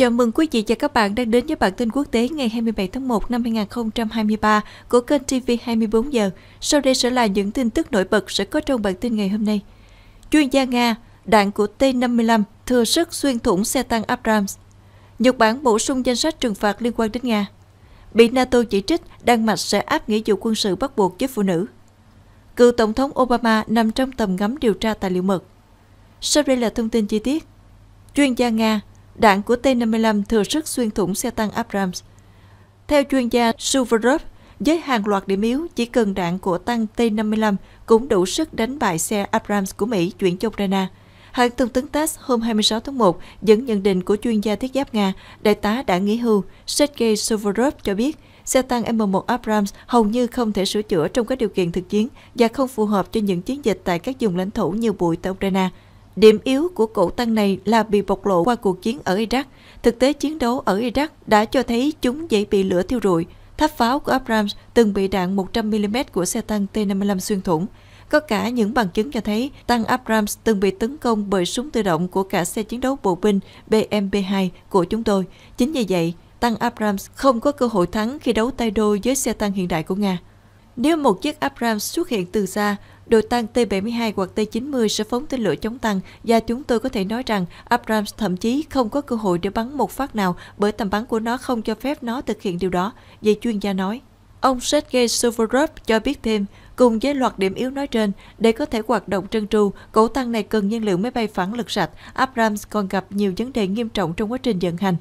Chào mừng quý vị và các bạn đang đến với bản tin quốc tế ngày 27 tháng 1 năm 2023 của kênh TV 24 giờ. Sau đây sẽ là những tin tức nổi bật sẽ có trong bản tin ngày hôm nay. Chuyên gia Nga, đạn của T-55 thừa sức xuyên thủng xe tăng Abrams. Nhật Bản bổ sung danh sách trừng phạt liên quan đến Nga. Bị NATO chỉ trích, Đan Mạch sẽ áp nghĩa vụ quân sự bắt buộc với phụ nữ. Cựu Tổng thống Obama nằm trong tầm ngắm điều tra tài liệu mật. Sau đây là thông tin chi tiết. Chuyên gia Nga, đạn của T-55 thừa sức xuyên thủng xe tăng Abrams. Theo chuyên gia Suvorov, với hàng loạt điểm yếu, chỉ cần đạn của tăng T-55 cũng đủ sức đánh bại xe Abrams của Mỹ chuyển cho Ukraine. Hãng thông tấn TASS hôm 26 tháng 1 dẫn nhận định của chuyên gia thiết giáp Nga, đại tá đã nghỉ hưu Sergei Suvorov cho biết, xe tăng M1 Abrams hầu như không thể sửa chữa trong các điều kiện thực chiến và không phù hợp cho những chiến dịch tại các vùng lãnh thổ như bụi tại Ukraine. Điểm yếu của cổ tăng này là bị bộc lộ qua cuộc chiến ở Iraq. Thực tế chiến đấu ở Iraq đã cho thấy chúng dễ bị lửa thiêu rụi. Tháp pháo của Abrams từng bị đạn 100mm của xe tăng T-55 xuyên thủng. Có cả những bằng chứng cho thấy tăng Abrams từng bị tấn công bởi súng tự động của cả xe chiến đấu bộ binh BMP-2 của chúng tôi. Chính vì vậy, tăng Abrams không có cơ hội thắng khi đấu tay đôi với xe tăng hiện đại của Nga. Nếu một chiếc Abrams xuất hiện từ xa, Đội tăng T-72 hoặc T-90 sẽ phóng tên lửa chống tăng và chúng tôi có thể nói rằng Abrams thậm chí không có cơ hội để bắn một phát nào bởi tầm bắn của nó không cho phép nó thực hiện điều đó, vị chuyên gia nói. Ông Sergei Suvorov cho biết thêm, cùng với loạt điểm yếu nói trên, để có thể hoạt động trơn tru, cổ tăng này cần nhiên liệu máy bay phản lực sạch. Abrams còn gặp nhiều vấn đề nghiêm trọng trong quá trình vận hành,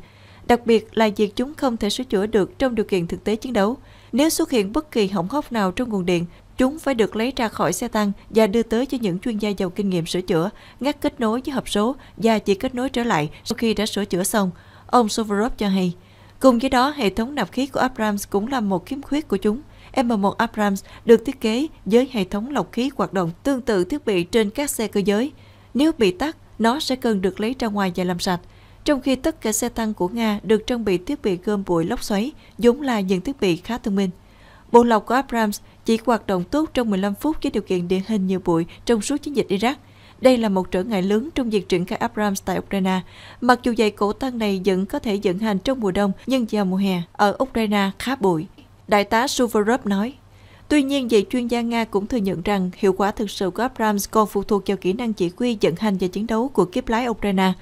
đặc biệt là việc chúng không thể sửa chữa được trong điều kiện thực tế chiến đấu. Nếu xuất hiện bất kỳ hỏng hóc nào trong nguồn điện, Chúng phải được lấy ra khỏi xe tăng và đưa tới cho những chuyên gia giàu kinh nghiệm sửa chữa, ngắt kết nối với hộp số và chỉ kết nối trở lại sau khi đã sửa chữa xong, ông Sovorov cho hay. Cùng với đó, hệ thống nạp khí của Abrams cũng là một khiếm khuyết của chúng. M1 Abrams được thiết kế với hệ thống lọc khí hoạt động tương tự thiết bị trên các xe cơ giới. Nếu bị tắt, nó sẽ cần được lấy ra ngoài và làm sạch. Trong khi tất cả xe tăng của Nga được trang bị thiết bị gơm bụi lốc xoáy, vốn là những thiết bị khá thông minh. Bộ lọc của Abrams chỉ hoạt động tốt trong 15 phút với điều kiện địa hình nhiều bụi trong suốt chiến dịch Iraq. Đây là một trở ngại lớn trong việc triển khai Abrams tại Ukraine. Mặc dù dày cổ tăng này vẫn có thể vận hành trong mùa đông, nhưng vào mùa hè, ở Ukraine khá bụi. Đại tá Suvorov nói, Tuy nhiên, vị chuyên gia Nga cũng thừa nhận rằng hiệu quả thực sự của Abrams còn phụ thuộc vào kỹ năng chỉ huy, vận hành và chiến đấu của kiếp lái Ukraine.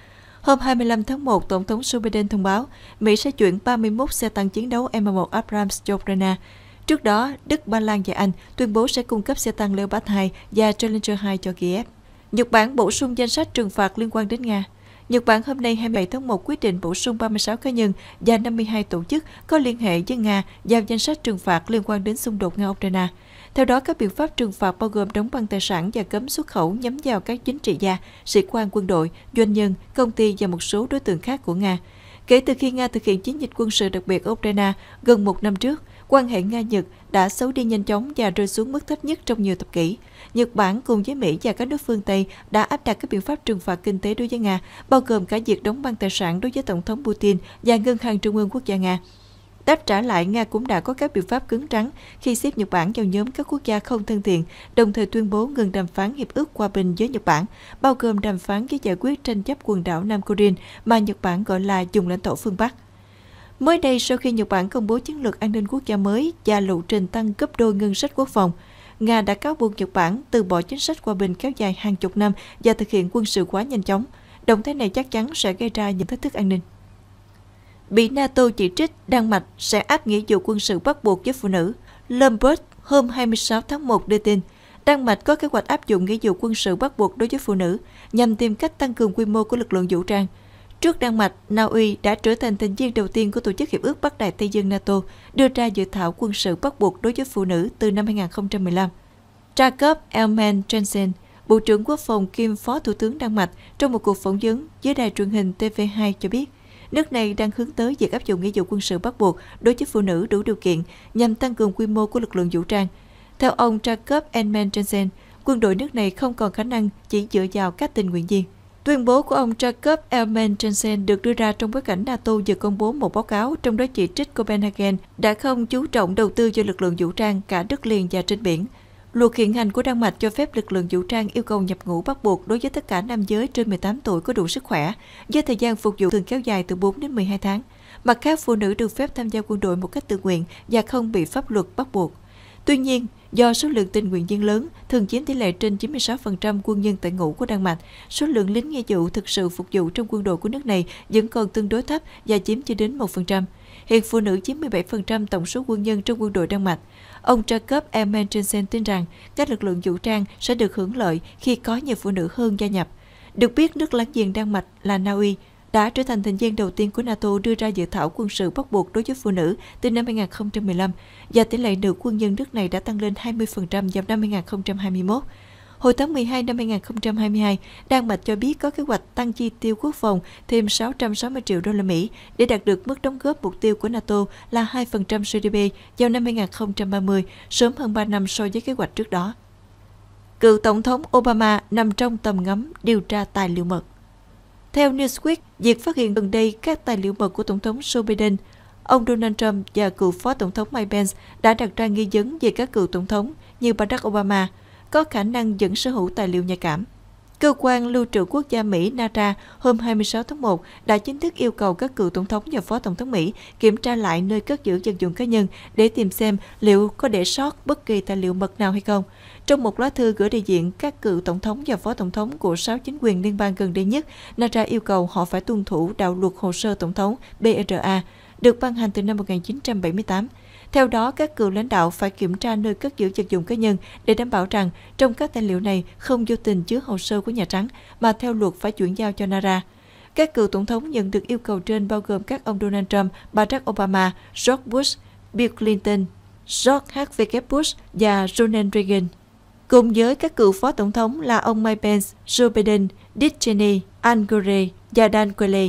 Hôm 25 tháng 1, Tổng thống Joe Biden thông báo Mỹ sẽ chuyển 31 xe tăng chiến đấu M1 Abrams cho Ukraine. Trước đó, Đức, Ba Lan và Anh tuyên bố sẽ cung cấp xe tăng Leopard 2 và Challenger 2 cho Kiev. Nhật Bản bổ sung danh sách trừng phạt liên quan đến Nga. Nhật Bản hôm nay 27 tháng 1 quyết định bổ sung 36 cá nhân và 52 tổ chức có liên hệ với Nga vào danh sách trừng phạt liên quan đến xung đột Nga-Ukraine. Theo đó, các biện pháp trừng phạt bao gồm đóng băng tài sản và cấm xuất khẩu nhắm vào các chính trị gia, sĩ quan quân đội, doanh nhân, công ty và một số đối tượng khác của Nga. Kể từ khi Nga thực hiện chiến dịch quân sự đặc biệt ở Ukraine gần một năm trước, quan hệ Nga-Nhật đã xấu đi nhanh chóng và rơi xuống mức thấp nhất trong nhiều thập kỷ. Nhật Bản cùng với Mỹ và các nước phương Tây đã áp đặt các biện pháp trừng phạt kinh tế đối với Nga, bao gồm cả việc đóng băng tài sản đối với Tổng thống Putin và Ngân hàng Trung ương Quốc gia Nga. Đáp trả lại, Nga cũng đã có các biện pháp cứng rắn khi xếp Nhật Bản vào nhóm các quốc gia không thân thiện, đồng thời tuyên bố ngừng đàm phán hiệp ước hòa bình với Nhật Bản, bao gồm đàm phán với giải quyết tranh chấp quần đảo Nam Korea mà Nhật Bản gọi là dùng lãnh thổ phương Bắc. Mới đây, sau khi Nhật Bản công bố chiến lược an ninh quốc gia mới và lộ trình tăng gấp đôi ngân sách quốc phòng, Nga đã cáo buộc Nhật Bản từ bỏ chính sách hòa bình kéo dài hàng chục năm và thực hiện quân sự quá nhanh chóng. Động thái này chắc chắn sẽ gây ra những thách thức an ninh. Bị NATO chỉ trích, Đan Mạch sẽ áp nghĩa vụ quân sự bắt buộc với phụ nữ. Lambert hôm 26 tháng 1 đưa tin, Đan Mạch có kế hoạch áp dụng nghĩa vụ quân sự bắt buộc đối với phụ nữ nhằm tìm cách tăng cường quy mô của lực lượng vũ trang. Trước Đan Mạch, Na Uy đã trở thành thành viên đầu tiên của Tổ chức Hiệp ước Bắc Đại Tây Dương NATO, đưa ra dự thảo quân sự bắt buộc đối với phụ nữ từ năm 2015. Jacob Elman Jensen, Bộ trưởng Quốc phòng kiêm Phó Thủ tướng Đan Mạch trong một cuộc phỏng vấn với đài truyền hình TV2 cho biết, nước này đang hướng tới việc áp dụng nghĩa vụ quân sự bắt buộc đối với phụ nữ đủ điều kiện nhằm tăng cường quy mô của lực lượng vũ trang. Theo ông Jacob Elman Jensen, quân đội nước này không còn khả năng chỉ dựa vào các tình nguyện viên. Tuyên bố của ông Jacob Elman Jensen được đưa ra trong bối cảnh NATO vừa công bố một báo cáo trong đó chỉ trích Copenhagen đã không chú trọng đầu tư cho lực lượng vũ trang cả đất liền và trên biển. Luật hiện hành của Đan Mạch cho phép lực lượng vũ trang yêu cầu nhập ngũ bắt buộc đối với tất cả nam giới trên 18 tuổi có đủ sức khỏe, do thời gian phục vụ thường kéo dài từ 4 đến 12 tháng. Mặt khác, phụ nữ được phép tham gia quân đội một cách tự nguyện và không bị pháp luật bắt buộc. Tuy nhiên, Do số lượng tình nguyện viên lớn, thường chiếm tỷ lệ trên 96% quân nhân tại ngũ của Đan Mạch, số lượng lính nghĩa vụ thực sự phục vụ trong quân đội của nước này vẫn còn tương đối thấp và chiếm chưa đến 1%. Hiện phụ nữ chiếm 17% tổng số quân nhân trong quân đội Đan Mạch. Ông Jacob Emen Jensen tin rằng các lực lượng vũ trang sẽ được hưởng lợi khi có nhiều phụ nữ hơn gia nhập. Được biết, nước láng giềng Đan Mạch là Na Uy, đã trở thành thành viên đầu tiên của NATO đưa ra dự thảo quân sự bắt buộc đối với phụ nữ từ năm 2015 và tỷ lệ nữ quân nhân nước này đã tăng lên 20% vào năm 2021. Hồi tháng 12 năm 2022, Đan Mạch cho biết có kế hoạch tăng chi tiêu quốc phòng thêm 660 triệu đô la Mỹ để đạt được mức đóng góp mục tiêu của NATO là 2% GDP vào năm 2030, sớm hơn 3 năm so với kế hoạch trước đó. Cựu Tổng thống Obama nằm trong tầm ngắm điều tra tài liệu mật. Theo Newsweek, việc phát hiện gần đây các tài liệu mật của Tổng thống Joe Biden, ông Donald Trump và cựu Phó Tổng thống Mike Pence đã đặt ra nghi vấn về các cựu Tổng thống như Barack Obama có khả năng vẫn sở hữu tài liệu nhạy cảm. Cơ quan Lưu trữ Quốc gia Mỹ NARA hôm 26 tháng 1 đã chính thức yêu cầu các cựu Tổng thống và Phó Tổng thống Mỹ kiểm tra lại nơi cất giữ dân dụng cá nhân để tìm xem liệu có để sót bất kỳ tài liệu mật nào hay không. Trong một lá thư gửi đại diện các cựu Tổng thống và Phó Tổng thống của sáu chính quyền liên bang gần đây nhất, NARA yêu cầu họ phải tuân thủ đạo luật hồ sơ Tổng thống BRA, được ban hành từ năm 1978. Theo đó, các cựu lãnh đạo phải kiểm tra nơi cất giữ vật dụng cá nhân để đảm bảo rằng trong các tài liệu này không vô tình chứa hồ sơ của Nhà Trắng mà theo luật phải chuyển giao cho NARA. Các cựu tổng thống nhận được yêu cầu trên bao gồm các ông Donald Trump, Barack Obama, George Bush, Bill Clinton, George H.W. Bush và Ronald Reagan. Cùng với các cựu phó tổng thống là ông Mike Pence, Joe Biden, Dick Cheney, Al Gore và Dan Quayle.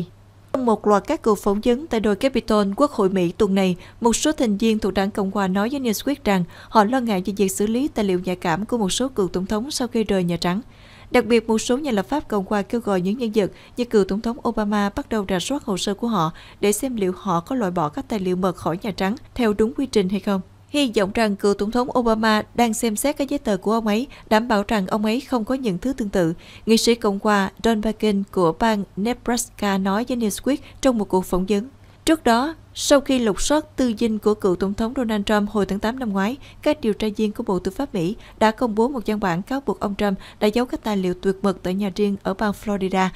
Trong một loạt các cuộc phỏng vấn tại đồi Capitol Quốc hội Mỹ tuần này, một số thành viên thuộc đảng Cộng hòa nói với Newsweek rằng họ lo ngại về việc xử lý tài liệu nhạy cảm của một số cựu tổng thống sau khi rời Nhà Trắng. Đặc biệt, một số nhà lập pháp Cộng hòa kêu gọi những nhân vật như cựu Tổng thống Obama bắt đầu rà soát hồ sơ của họ để xem liệu họ có loại bỏ các tài liệu mật khỏi Nhà Trắng theo đúng quy trình hay không hy vọng rằng cựu tổng thống Obama đang xem xét các giấy tờ của ông ấy, đảm bảo rằng ông ấy không có những thứ tương tự. Nghị sĩ Cộng hòa Don Bacon của bang Nebraska nói với Newsweek trong một cuộc phỏng vấn. Trước đó, sau khi lục soát tư dinh của cựu tổng thống Donald Trump hồi tháng 8 năm ngoái, các điều tra viên của Bộ Tư pháp Mỹ đã công bố một văn bản cáo buộc ông Trump đã giấu các tài liệu tuyệt mật tại nhà riêng ở bang Florida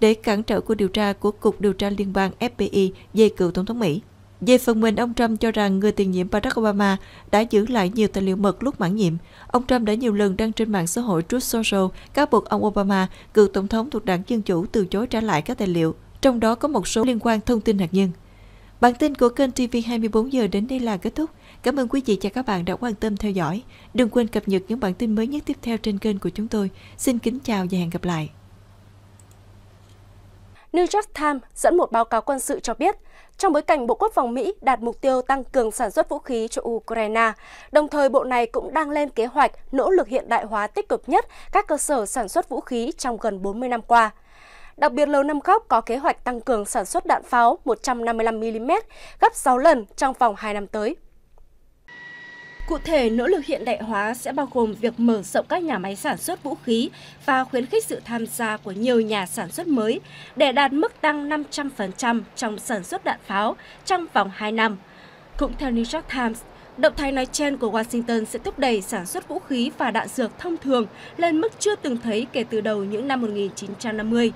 để cản trở cuộc điều tra của Cục Điều tra Liên bang FBI về cựu tổng thống Mỹ. Về phần mình, ông Trump cho rằng người tiền nhiệm Barack Obama đã giữ lại nhiều tài liệu mật lúc mãn nhiệm. Ông Trump đã nhiều lần đăng trên mạng xã hội Truth Social cáo buộc ông Obama, cựu tổng thống thuộc đảng Dân Chủ từ chối trả lại các tài liệu, trong đó có một số liên quan thông tin hạt nhân. Bản tin của kênh TV 24 giờ đến đây là kết thúc. Cảm ơn quý vị và các bạn đã quan tâm theo dõi. Đừng quên cập nhật những bản tin mới nhất tiếp theo trên kênh của chúng tôi. Xin kính chào và hẹn gặp lại. New York Times dẫn một báo cáo quân sự cho biết, trong bối cảnh Bộ Quốc phòng Mỹ đạt mục tiêu tăng cường sản xuất vũ khí cho Ukraine, đồng thời bộ này cũng đang lên kế hoạch nỗ lực hiện đại hóa tích cực nhất các cơ sở sản xuất vũ khí trong gần 40 năm qua. Đặc biệt, Lầu Năm Góc có kế hoạch tăng cường sản xuất đạn pháo 155mm gấp 6 lần trong vòng 2 năm tới. Cụ thể, nỗ lực hiện đại hóa sẽ bao gồm việc mở rộng các nhà máy sản xuất vũ khí và khuyến khích sự tham gia của nhiều nhà sản xuất mới để đạt mức tăng 500% trong sản xuất đạn pháo trong vòng 2 năm. Cũng theo New York Times, Động thái nói trên của Washington sẽ thúc đẩy sản xuất vũ khí và đạn dược thông thường lên mức chưa từng thấy kể từ đầu những năm 1950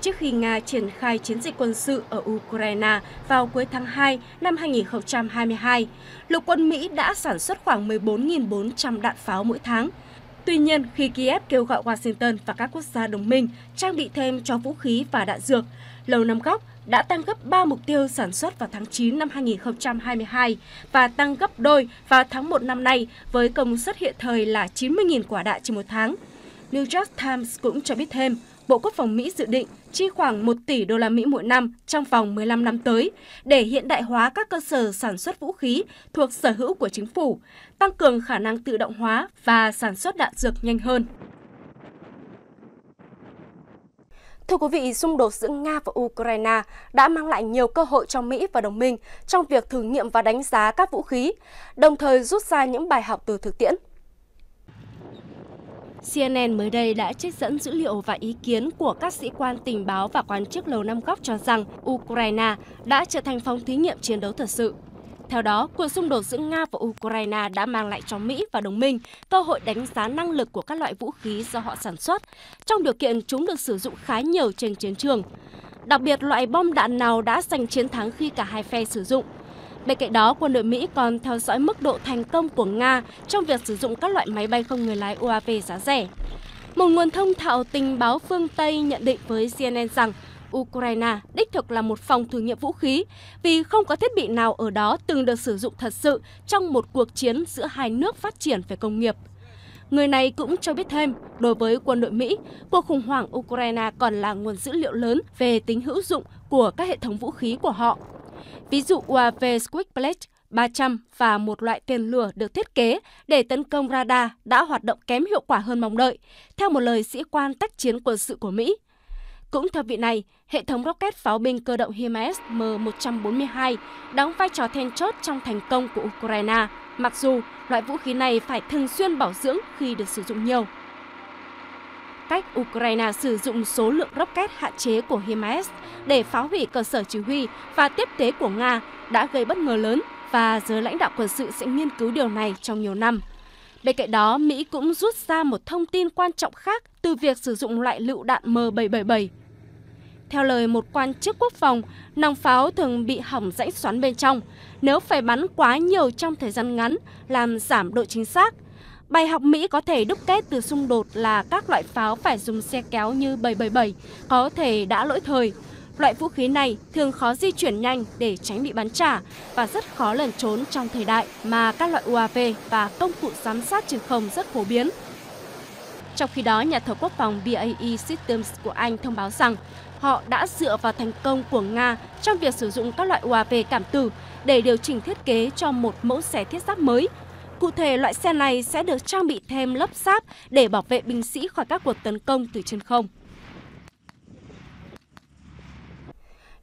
trước khi Nga triển khai chiến dịch quân sự ở Ukraine vào cuối tháng 2 năm 2022. Lục quân Mỹ đã sản xuất khoảng 14.400 đạn pháo mỗi tháng. Tuy nhiên, khi Kiev kêu gọi Washington và các quốc gia đồng minh trang bị thêm cho vũ khí và đạn dược, Lầu Năm Góc đã tăng gấp 3 mục tiêu sản xuất vào tháng 9 năm 2022 và tăng gấp đôi vào tháng 1 năm nay với công suất hiện thời là 90.000 quả đạn trên một tháng. New York Times cũng cho biết thêm, Bộ Quốc phòng Mỹ dự định chi khoảng 1 tỷ đô la Mỹ mỗi năm trong vòng 15 năm tới để hiện đại hóa các cơ sở sản xuất vũ khí thuộc sở hữu của chính phủ, tăng cường khả năng tự động hóa và sản xuất đạn dược nhanh hơn. Thưa quý vị, xung đột giữa Nga và Ukraine đã mang lại nhiều cơ hội cho Mỹ và đồng minh trong việc thử nghiệm và đánh giá các vũ khí, đồng thời rút ra những bài học từ thực tiễn. CNN mới đây đã trích dẫn dữ liệu và ý kiến của các sĩ quan tình báo và quan chức Lầu Năm Góc cho rằng Ukraine đã trở thành phòng thí nghiệm chiến đấu thật sự. Theo đó, cuộc xung đột giữa Nga và Ukraine đã mang lại cho Mỹ và đồng minh cơ hội đánh giá năng lực của các loại vũ khí do họ sản xuất, trong điều kiện chúng được sử dụng khá nhiều trên chiến trường. Đặc biệt, loại bom đạn nào đã giành chiến thắng khi cả hai phe sử dụng – Bên cạnh đó, quân đội Mỹ còn theo dõi mức độ thành công của Nga trong việc sử dụng các loại máy bay không người lái UAV giá rẻ. Một nguồn thông thạo tình báo phương Tây nhận định với CNN rằng Ukraine đích thực là một phòng thử nghiệm vũ khí vì không có thiết bị nào ở đó từng được sử dụng thật sự trong một cuộc chiến giữa hai nước phát triển về công nghiệp. Người này cũng cho biết thêm, đối với quân đội Mỹ, cuộc khủng hoảng Ukraine còn là nguồn dữ liệu lớn về tính hữu dụng của các hệ thống vũ khí của họ. Ví dụ UAV Switchblade 300 và một loại tên lửa được thiết kế để tấn công radar đã hoạt động kém hiệu quả hơn mong đợi, theo một lời sĩ quan tác chiến quân sự của Mỹ. Cũng theo vị này, hệ thống rocket pháo binh cơ động HIMARS M142 đóng vai trò then chốt trong thành công của Ukraine, mặc dù loại vũ khí này phải thường xuyên bảo dưỡng khi được sử dụng nhiều cách Ukraine sử dụng số lượng rocket hạn chế của HIMARS để phá hủy cơ sở chỉ huy và tiếp tế của Nga đã gây bất ngờ lớn và giới lãnh đạo quân sự sẽ nghiên cứu điều này trong nhiều năm. Bên cạnh đó, Mỹ cũng rút ra một thông tin quan trọng khác từ việc sử dụng loại lựu đạn M777. Theo lời một quan chức quốc phòng, nòng pháo thường bị hỏng rãnh xoắn bên trong. Nếu phải bắn quá nhiều trong thời gian ngắn, làm giảm độ chính xác – Bài học Mỹ có thể đúc kết từ xung đột là các loại pháo phải dùng xe kéo như 777 có thể đã lỗi thời. Loại vũ khí này thường khó di chuyển nhanh để tránh bị bắn trả và rất khó lẩn trốn trong thời đại mà các loại UAV và công cụ giám sát trên không rất phổ biến. Trong khi đó, nhà thầu quốc phòng BAE Systems của Anh thông báo rằng họ đã dựa vào thành công của Nga trong việc sử dụng các loại UAV cảm tử để điều chỉnh thiết kế cho một mẫu xe thiết giáp mới Cụ thể, loại xe này sẽ được trang bị thêm lớp sáp để bảo vệ binh sĩ khỏi các cuộc tấn công từ trên không.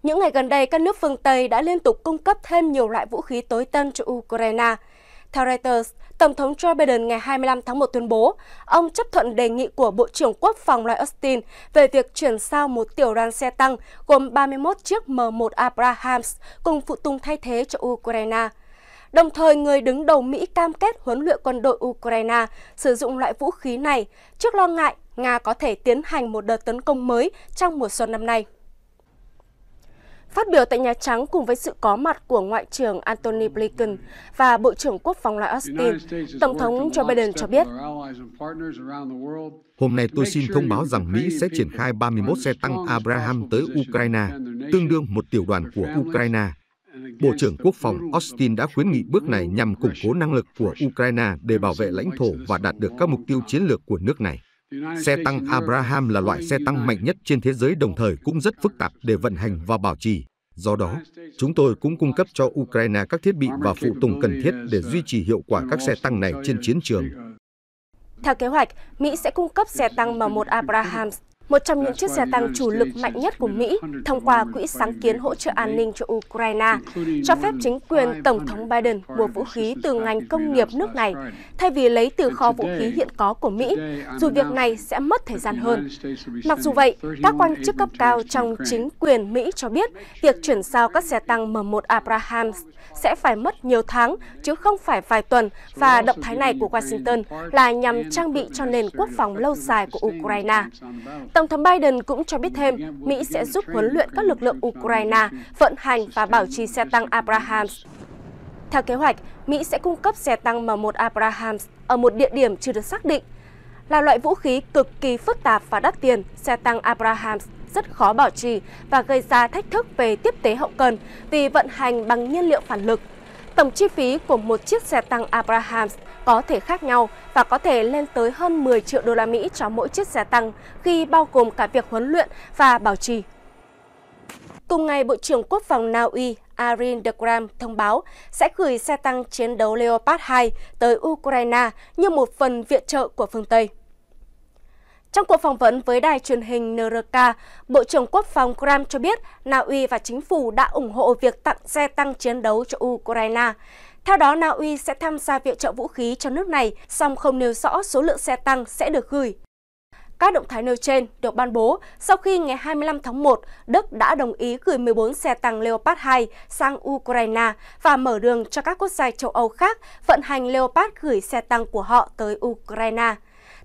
Những ngày gần đây, các nước phương Tây đã liên tục cung cấp thêm nhiều loại vũ khí tối tân cho Ukraine. Theo Reuters, Tổng thống Joe Biden ngày 25 tháng 1 tuyên bố, ông chấp thuận đề nghị của Bộ trưởng Quốc phòng Lloyd Austin về việc chuyển giao một tiểu đoàn xe tăng gồm 31 chiếc M1 Abrahams cùng phụ tùng thay thế cho Ukraine. Đồng thời, người đứng đầu Mỹ cam kết huấn luyện quân đội Ukraine sử dụng loại vũ khí này trước lo ngại Nga có thể tiến hành một đợt tấn công mới trong mùa xuân năm nay. Phát biểu tại Nhà Trắng cùng với sự có mặt của Ngoại trưởng Antony Blinken và Bộ trưởng Quốc phòng Lloyd Austin, Tổng thống Joe Biden cho biết. Hôm nay tôi xin thông báo rằng Mỹ sẽ triển khai 31 xe tăng Abraham tới Ukraine, tương đương một tiểu đoàn của Ukraine, Bộ trưởng Quốc phòng Austin đã khuyến nghị bước này nhằm củng cố năng lực của Ukraine để bảo vệ lãnh thổ và đạt được các mục tiêu chiến lược của nước này. Xe tăng Abraham là loại xe tăng mạnh nhất trên thế giới đồng thời cũng rất phức tạp để vận hành và bảo trì. Do đó, chúng tôi cũng cung cấp cho Ukraine các thiết bị và phụ tùng cần thiết để duy trì hiệu quả các xe tăng này trên chiến trường. Theo kế hoạch, Mỹ sẽ cung cấp xe tăng M1 Abrahams một trong những chiếc xe tăng chủ lực mạnh nhất của Mỹ, thông qua Quỹ Sáng kiến hỗ trợ an ninh cho Ukraine, cho phép chính quyền Tổng thống Biden mua vũ khí từ ngành công nghiệp nước này, thay vì lấy từ kho vũ khí hiện có của Mỹ, dù việc này sẽ mất thời gian hơn. Mặc dù vậy, các quan chức cấp cao trong chính quyền Mỹ cho biết việc chuyển giao các xe tăng M1 Abrahams sẽ phải mất nhiều tháng, chứ không phải vài tuần, và động thái này của Washington là nhằm trang bị cho nền quốc phòng lâu dài của Ukraine. Tổng thống Biden cũng cho biết thêm, Mỹ sẽ giúp huấn luyện các lực lượng Ukraine vận hành và bảo trì xe tăng Abrahams. Theo kế hoạch, Mỹ sẽ cung cấp xe tăng M1 Abrahams ở một địa điểm chưa được xác định. Là loại vũ khí cực kỳ phức tạp và đắt tiền, xe tăng Abrahams rất khó bảo trì và gây ra thách thức về tiếp tế hậu cần vì vận hành bằng nhiên liệu phản lực. Tổng chi phí của một chiếc xe tăng Abrahams có thể khác nhau và có thể lên tới hơn 10 triệu đô la Mỹ cho mỗi chiếc xe tăng khi bao gồm cả việc huấn luyện và bảo trì. Cùng ngày, Bộ trưởng Quốc phòng Na Uy Arin de Gram thông báo sẽ gửi xe tăng chiến đấu Leopard 2 tới Ukraine như một phần viện trợ của phương Tây. Trong cuộc phỏng vấn với đài truyền hình NRK, Bộ trưởng Quốc phòng Gram cho biết Na Uy và chính phủ đã ủng hộ việc tặng xe tăng chiến đấu cho Ukraine. Theo đó, Na Uy sẽ tham gia viện trợ vũ khí cho nước này, song không nêu rõ số lượng xe tăng sẽ được gửi. Các động thái nêu trên được ban bố sau khi ngày 25 tháng 1, Đức đã đồng ý gửi 14 xe tăng Leopard 2 sang Ukraine và mở đường cho các quốc gia châu Âu khác vận hành Leopard gửi xe tăng của họ tới Ukraine,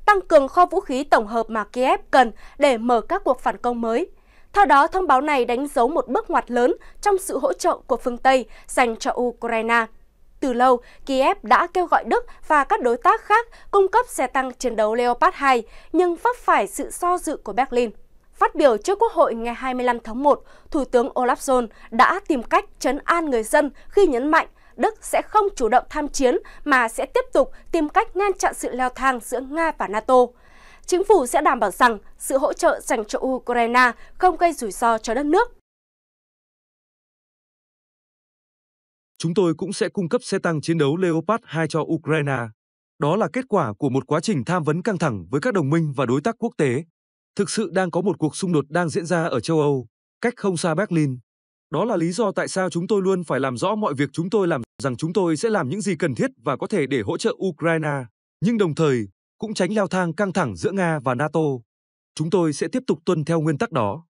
tăng cường kho vũ khí tổng hợp mà Kiev cần để mở các cuộc phản công mới. Theo đó, thông báo này đánh dấu một bước ngoặt lớn trong sự hỗ trợ của phương Tây dành cho Ukraine từ lâu, Kiev đã kêu gọi Đức và các đối tác khác cung cấp xe tăng chiến đấu Leopard 2, nhưng vấp phải sự so dự của Berlin. Phát biểu trước Quốc hội ngày 25 tháng 1, Thủ tướng Olaf Scholz đã tìm cách chấn an người dân khi nhấn mạnh Đức sẽ không chủ động tham chiến mà sẽ tiếp tục tìm cách ngăn chặn sự leo thang giữa Nga và NATO. Chính phủ sẽ đảm bảo rằng sự hỗ trợ dành cho Ukraine không gây rủi ro cho đất nước. chúng tôi cũng sẽ cung cấp xe tăng chiến đấu Leopard 2 cho Ukraine. Đó là kết quả của một quá trình tham vấn căng thẳng với các đồng minh và đối tác quốc tế. Thực sự đang có một cuộc xung đột đang diễn ra ở châu Âu, cách không xa Berlin. Đó là lý do tại sao chúng tôi luôn phải làm rõ mọi việc chúng tôi làm, rằng chúng tôi sẽ làm những gì cần thiết và có thể để hỗ trợ Ukraine, nhưng đồng thời cũng tránh leo thang căng thẳng giữa Nga và NATO. Chúng tôi sẽ tiếp tục tuân theo nguyên tắc đó.